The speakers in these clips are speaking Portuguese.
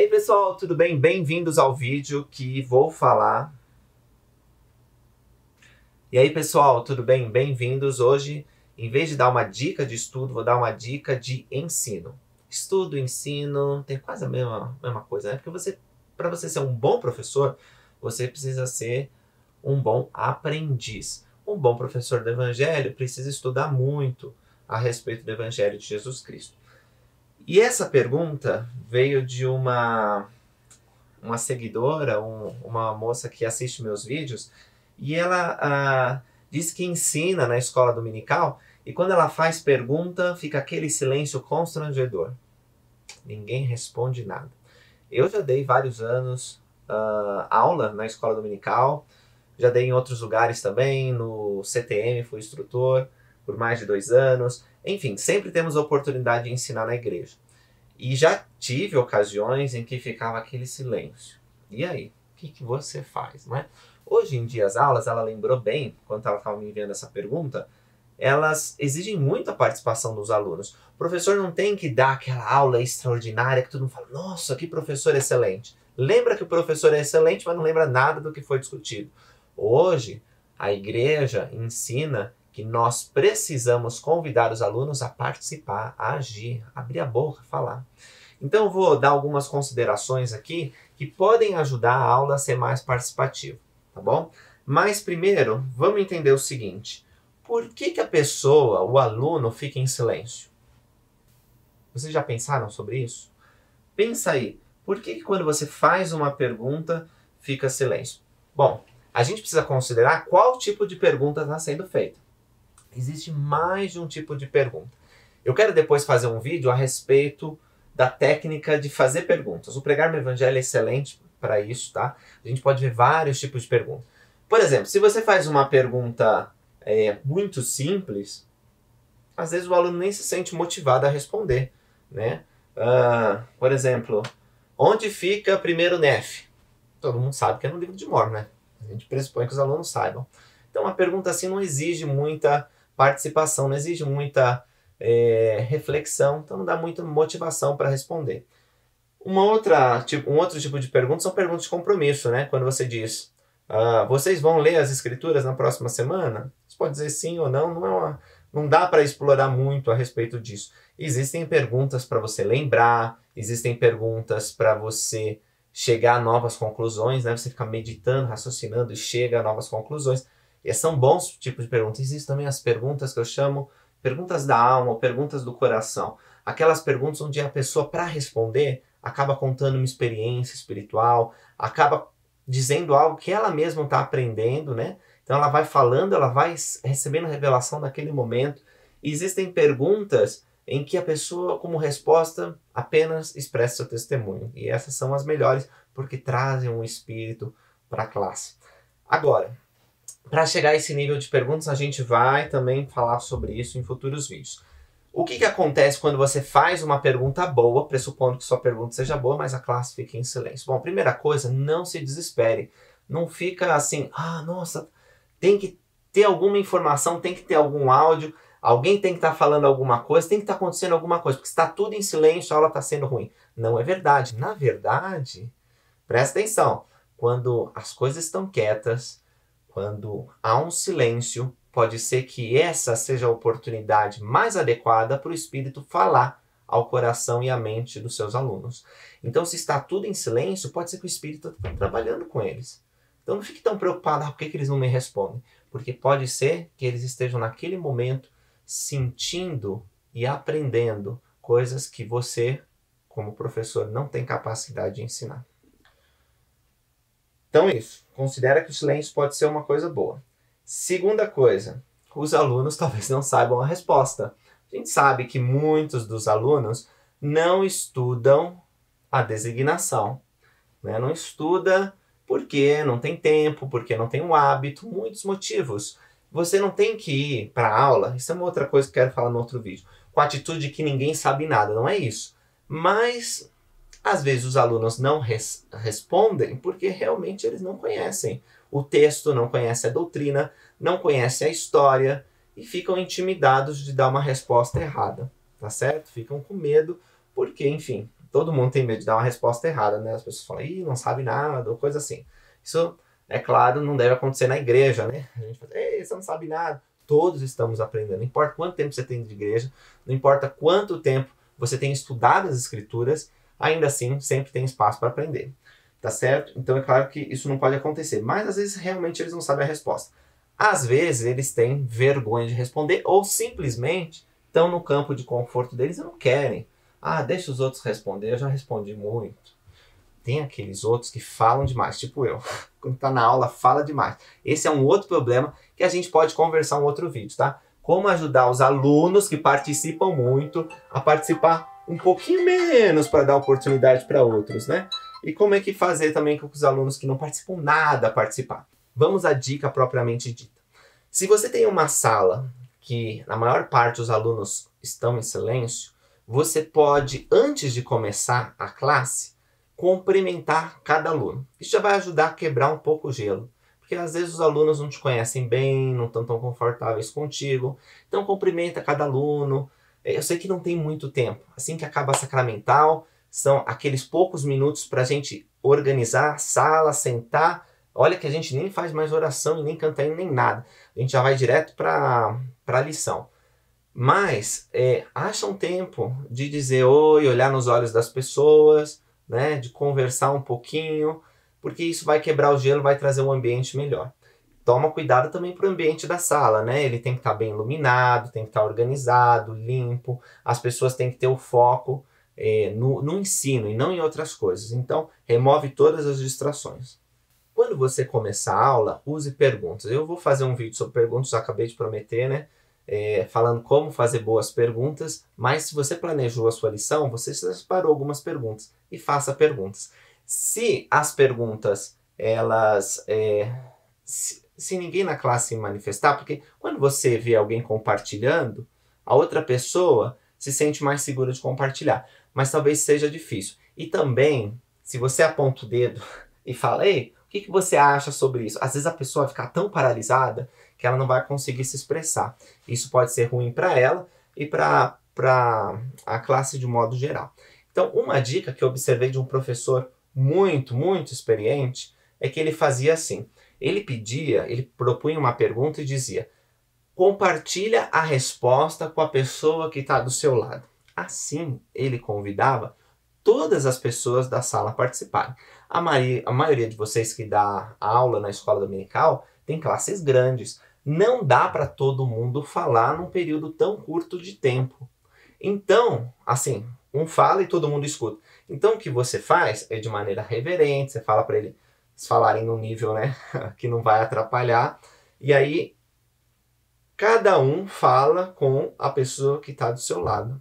E aí pessoal, tudo bem? Bem-vindos ao vídeo que vou falar. E aí pessoal, tudo bem? Bem-vindos. Hoje, em vez de dar uma dica de estudo, vou dar uma dica de ensino. Estudo, ensino, tem quase a mesma, mesma coisa, né? Porque você, para você ser um bom professor, você precisa ser um bom aprendiz. Um bom professor do Evangelho precisa estudar muito a respeito do Evangelho de Jesus Cristo. E essa pergunta veio de uma uma seguidora, um, uma moça que assiste meus vídeos, e ela ah, diz que ensina na escola dominical, e quando ela faz pergunta, fica aquele silêncio constrangedor. Ninguém responde nada. Eu já dei vários anos ah, aula na escola dominical, já dei em outros lugares também, no CTM fui instrutor por mais de dois anos, enfim, sempre temos a oportunidade de ensinar na igreja. E já tive ocasiões em que ficava aquele silêncio. E aí, o que, que você faz, não é? Hoje em dia as aulas, ela lembrou bem, quando ela estava me enviando essa pergunta, elas exigem muito a participação dos alunos. O professor não tem que dar aquela aula extraordinária que todo mundo fala, nossa, que professor excelente. Lembra que o professor é excelente, mas não lembra nada do que foi discutido. Hoje, a igreja ensina que nós precisamos convidar os alunos a participar, a agir, abrir a boca, falar. Então vou dar algumas considerações aqui que podem ajudar a aula a ser mais participativa, tá bom? Mas primeiro, vamos entender o seguinte: por que, que a pessoa, o aluno, fica em silêncio? Vocês já pensaram sobre isso? Pensa aí, por que, que quando você faz uma pergunta fica silêncio? Bom, a gente precisa considerar qual tipo de pergunta está sendo feita existe mais de um tipo de pergunta. Eu quero depois fazer um vídeo a respeito da técnica de fazer perguntas. O pregar no evangelho é excelente para isso, tá? A gente pode ver vários tipos de perguntas. Por exemplo, se você faz uma pergunta é, muito simples, às vezes o aluno nem se sente motivado a responder, né? Uh, por exemplo, onde fica primeiro Nef? Todo mundo sabe que é no livro de Mor, né? A gente pressupõe que os alunos saibam. Então, uma pergunta assim não exige muita participação não exige muita é, reflexão, então não dá muita motivação para responder. Uma outra, tipo, um outro tipo de pergunta são perguntas de compromisso, né? Quando você diz, ah, vocês vão ler as escrituras na próxima semana? Você pode dizer sim ou não, não, é uma, não dá para explorar muito a respeito disso. Existem perguntas para você lembrar, existem perguntas para você chegar a novas conclusões, né? Você fica meditando, raciocinando e chega a novas conclusões. E são bons tipos de perguntas. Existem também as perguntas que eu chamo perguntas da alma ou perguntas do coração. Aquelas perguntas onde a pessoa, para responder, acaba contando uma experiência espiritual, acaba dizendo algo que ela mesma está aprendendo, né? Então ela vai falando, ela vai recebendo revelação naquele momento. E existem perguntas em que a pessoa, como resposta, apenas expressa seu testemunho. E essas são as melhores, porque trazem um espírito para a classe. Agora, para chegar a esse nível de perguntas, a gente vai também falar sobre isso em futuros vídeos. O que, que acontece quando você faz uma pergunta boa, pressupondo que sua pergunta seja boa, mas a classe fica em silêncio? Bom, primeira coisa, não se desespere. Não fica assim, ah, nossa, tem que ter alguma informação, tem que ter algum áudio, alguém tem que estar tá falando alguma coisa, tem que estar tá acontecendo alguma coisa, porque está tudo em silêncio, a aula está sendo ruim. Não é verdade. Na verdade, presta atenção, quando as coisas estão quietas, quando há um silêncio, pode ser que essa seja a oportunidade mais adequada para o espírito falar ao coração e à mente dos seus alunos. Então, se está tudo em silêncio, pode ser que o espírito esteja tá trabalhando com eles. Então, não fique tão preocupado, ah, por que, que eles não me respondem? Porque pode ser que eles estejam naquele momento sentindo e aprendendo coisas que você, como professor, não tem capacidade de ensinar. Então, isso. Considera que o silêncio pode ser uma coisa boa. Segunda coisa, os alunos talvez não saibam a resposta. A gente sabe que muitos dos alunos não estudam a designação, né? não estuda porque não tem tempo, porque não tem o um hábito, muitos motivos. Você não tem que ir para a aula, isso é uma outra coisa que eu quero falar no outro vídeo, com a atitude de que ninguém sabe nada, não é isso. Mas às vezes os alunos não res respondem porque realmente eles não conhecem o texto, não conhecem a doutrina, não conhecem a história e ficam intimidados de dar uma resposta errada, tá certo? Ficam com medo porque, enfim, todo mundo tem medo de dar uma resposta errada, né? As pessoas falam, ih, não sabe nada, ou coisa assim. Isso, é claro, não deve acontecer na igreja, né? A gente fala, ei, você não sabe nada. Todos estamos aprendendo. Não importa quanto tempo você tem de igreja, não importa quanto tempo você tem estudado as escrituras, ainda assim sempre tem espaço para aprender. Tá certo? Então é claro que isso não pode acontecer, mas às vezes realmente eles não sabem a resposta. Às vezes eles têm vergonha de responder ou simplesmente estão no campo de conforto deles e não querem. Ah, deixa os outros responder, eu já respondi muito. Tem aqueles outros que falam demais, tipo eu. Quando tá na aula, fala demais. Esse é um outro problema que a gente pode conversar em um outro vídeo, tá? Como ajudar os alunos que participam muito a participar um pouquinho menos para dar oportunidade para outros, né? E como é que fazer também com que os alunos que não participam nada participar? Vamos à dica propriamente dita. Se você tem uma sala que na maior parte os alunos estão em silêncio, você pode, antes de começar a classe, cumprimentar cada aluno. Isso já vai ajudar a quebrar um pouco o gelo porque às vezes os alunos não te conhecem bem, não estão tão confortáveis contigo. Então cumprimenta cada aluno, é, eu sei que não tem muito tempo. Assim que acaba a sacramental, são aqueles poucos minutos para a gente organizar a sala, sentar. Olha que a gente nem faz mais oração e nem canta nem nada. A gente já vai direto para a lição. Mas é, acha um tempo de dizer oi, olhar nos olhos das pessoas, né, de conversar um pouquinho, porque isso vai quebrar o gelo, vai trazer um ambiente melhor toma cuidado também para o ambiente da sala, né? Ele tem que estar tá bem iluminado, tem que estar tá organizado, limpo, as pessoas têm que ter o foco é, no, no ensino e não em outras coisas. Então, remove todas as distrações. Quando você começar a aula, use perguntas. Eu vou fazer um vídeo sobre perguntas, acabei de prometer, né? É, falando como fazer boas perguntas, mas se você planejou a sua lição, você separou algumas perguntas e faça perguntas. Se as perguntas, elas. É, se, se ninguém na classe manifestar, porque quando você vê alguém compartilhando, a outra pessoa se sente mais segura de compartilhar, mas talvez seja difícil. E também, se você aponta o dedo e fala, ei, o que, que você acha sobre isso? Às vezes a pessoa fica tão paralisada que ela não vai conseguir se expressar. Isso pode ser ruim para ela e para a classe de modo geral. Então, uma dica que eu observei de um professor muito, muito experiente é que ele fazia assim. Ele pedia, ele propunha uma pergunta e dizia: compartilha a resposta com a pessoa que está do seu lado. Assim, ele convidava todas as pessoas da sala a participarem. A, a maioria de vocês que dá aula na escola dominical tem classes grandes. Não dá para todo mundo falar num período tão curto de tempo. Então, assim, um fala e todo mundo escuta. Então, o que você faz é de maneira reverente, você fala para ele: falarem no nível né, que não vai atrapalhar. E aí, cada um fala com a pessoa que está do seu lado.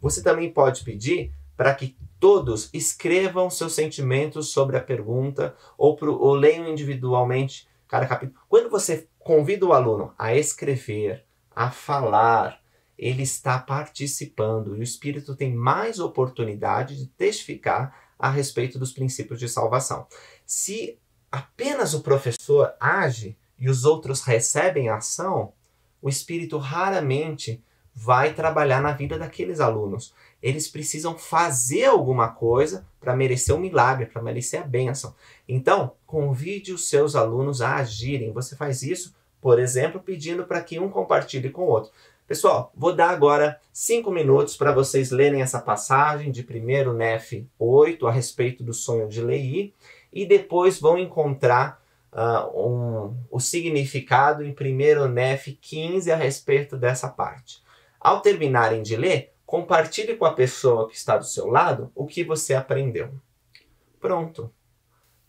Você também pode pedir para que todos escrevam seus sentimentos sobre a pergunta ou, pro, ou leiam individualmente cada capítulo. Quando você convida o aluno a escrever, a falar, ele está participando e o espírito tem mais oportunidade de testificar a respeito dos princípios de salvação. Se apenas o professor age e os outros recebem a ação, o espírito raramente vai trabalhar na vida daqueles alunos. Eles precisam fazer alguma coisa para merecer um milagre, para merecer a bênção. Então, convide os seus alunos a agirem. Você faz isso, por exemplo, pedindo para que um compartilhe com o outro. Pessoal, vou dar agora cinco minutos para vocês lerem essa passagem de 1 Nef 8 a respeito do sonho de Lei e depois vão encontrar uh, um, o significado em 1 Nef 15 a respeito dessa parte. Ao terminarem de ler, compartilhe com a pessoa que está do seu lado o que você aprendeu. Pronto.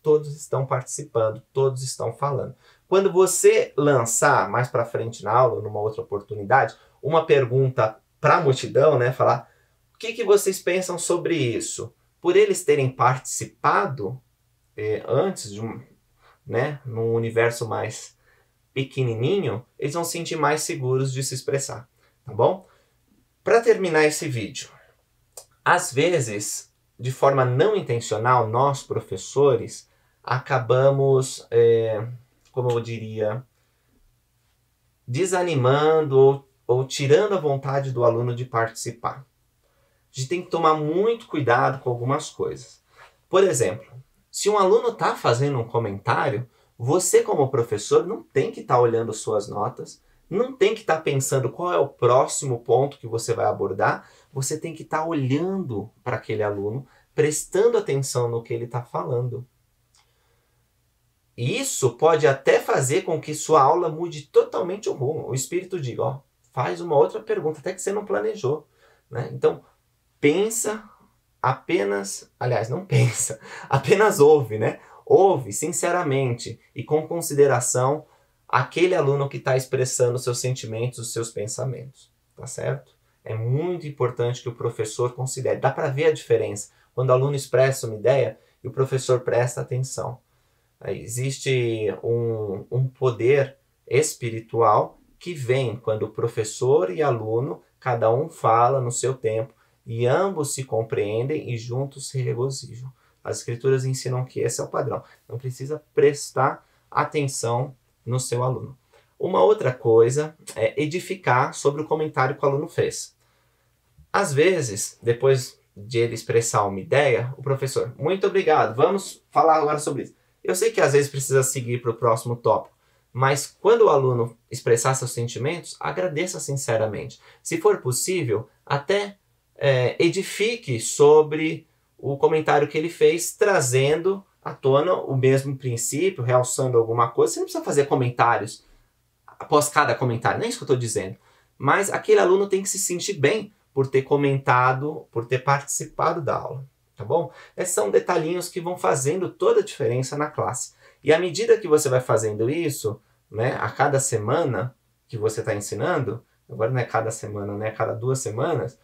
Todos estão participando, todos estão falando. Quando você lançar mais para frente na aula, numa outra oportunidade, uma pergunta para a multidão, né, falar: "O que que vocês pensam sobre isso?" Por eles terem participado, é, antes, de um, né, num universo mais pequenininho, eles vão se sentir mais seguros de se expressar, tá bom? Para terminar esse vídeo, às vezes, de forma não intencional, nós professores acabamos, é, como eu diria, desanimando ou, ou tirando a vontade do aluno de participar. A gente tem que tomar muito cuidado com algumas coisas. Por exemplo, se um aluno está fazendo um comentário, você, como professor, não tem que estar tá olhando suas notas, não tem que estar tá pensando qual é o próximo ponto que você vai abordar, você tem que estar tá olhando para aquele aluno, prestando atenção no que ele está falando. E isso pode até fazer com que sua aula mude totalmente o rumo. O espírito diga, ó, faz uma outra pergunta, até que você não planejou. Né? Então, pensa apenas, aliás, não pensa, apenas ouve, né? Ouve sinceramente e com consideração aquele aluno que está expressando seus sentimentos, os seus pensamentos, tá certo? É muito importante que o professor considere. Dá para ver a diferença quando o aluno expressa uma ideia e o professor presta atenção. É, existe um, um poder espiritual que vem quando o professor e aluno, cada um fala no seu tempo, e ambos se compreendem e juntos se regozijam. As escrituras ensinam que esse é o padrão. Não precisa prestar atenção no seu aluno. Uma outra coisa é edificar sobre o comentário que o aluno fez. Às vezes, depois de ele expressar uma ideia, o professor, muito obrigado, vamos falar agora sobre isso. Eu sei que às vezes precisa seguir para o próximo tópico, mas quando o aluno expressar seus sentimentos, agradeça sinceramente. Se for possível, até é, edifique sobre o comentário que ele fez, trazendo à tona o mesmo princípio, realçando alguma coisa. Você não precisa fazer comentários após cada comentário, não é isso que eu estou dizendo. Mas aquele aluno tem que se sentir bem por ter comentado, por ter participado da aula, tá bom? Esses é, são detalhinhos que vão fazendo toda a diferença na classe. E à medida que você vai fazendo isso, né, a cada semana que você está ensinando, agora não é cada semana, né, é cada duas semanas,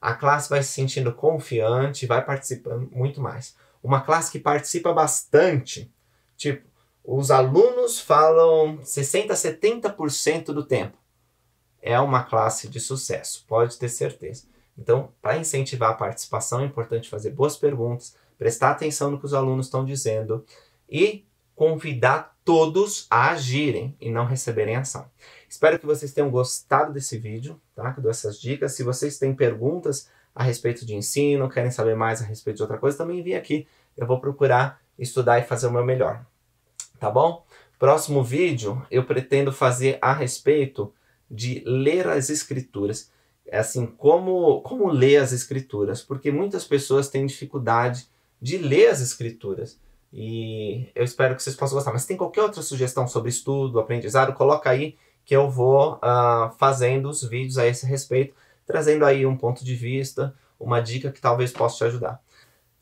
a classe vai se sentindo confiante, vai participando muito mais. Uma classe que participa bastante, tipo, os alunos falam 60, 70% do tempo. É uma classe de sucesso, pode ter certeza. Então, para incentivar a participação, é importante fazer boas perguntas, prestar atenção no que os alunos estão dizendo e convidar todos a agirem e não receberem ação. Espero que vocês tenham gostado desse vídeo, tá? Que dou essas dicas. Se vocês têm perguntas a respeito de ensino, querem saber mais a respeito de outra coisa, também vem aqui. Eu vou procurar estudar e fazer o meu melhor. Tá bom? Próximo vídeo eu pretendo fazer a respeito de ler as escrituras. É assim, como, como ler as escrituras, porque muitas pessoas têm dificuldade de ler as escrituras. E eu espero que vocês possam gostar. Mas se tem qualquer outra sugestão sobre estudo, aprendizado, coloca aí que eu vou uh, fazendo os vídeos a esse respeito, trazendo aí um ponto de vista, uma dica que talvez possa te ajudar.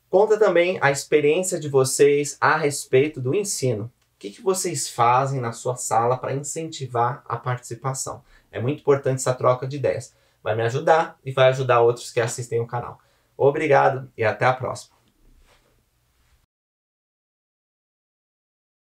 Conta também a experiência de vocês a respeito do ensino. O que, que vocês fazem na sua sala para incentivar a participação? É muito importante essa troca de ideias. Vai me ajudar e vai ajudar outros que assistem o canal. Obrigado e até a próxima.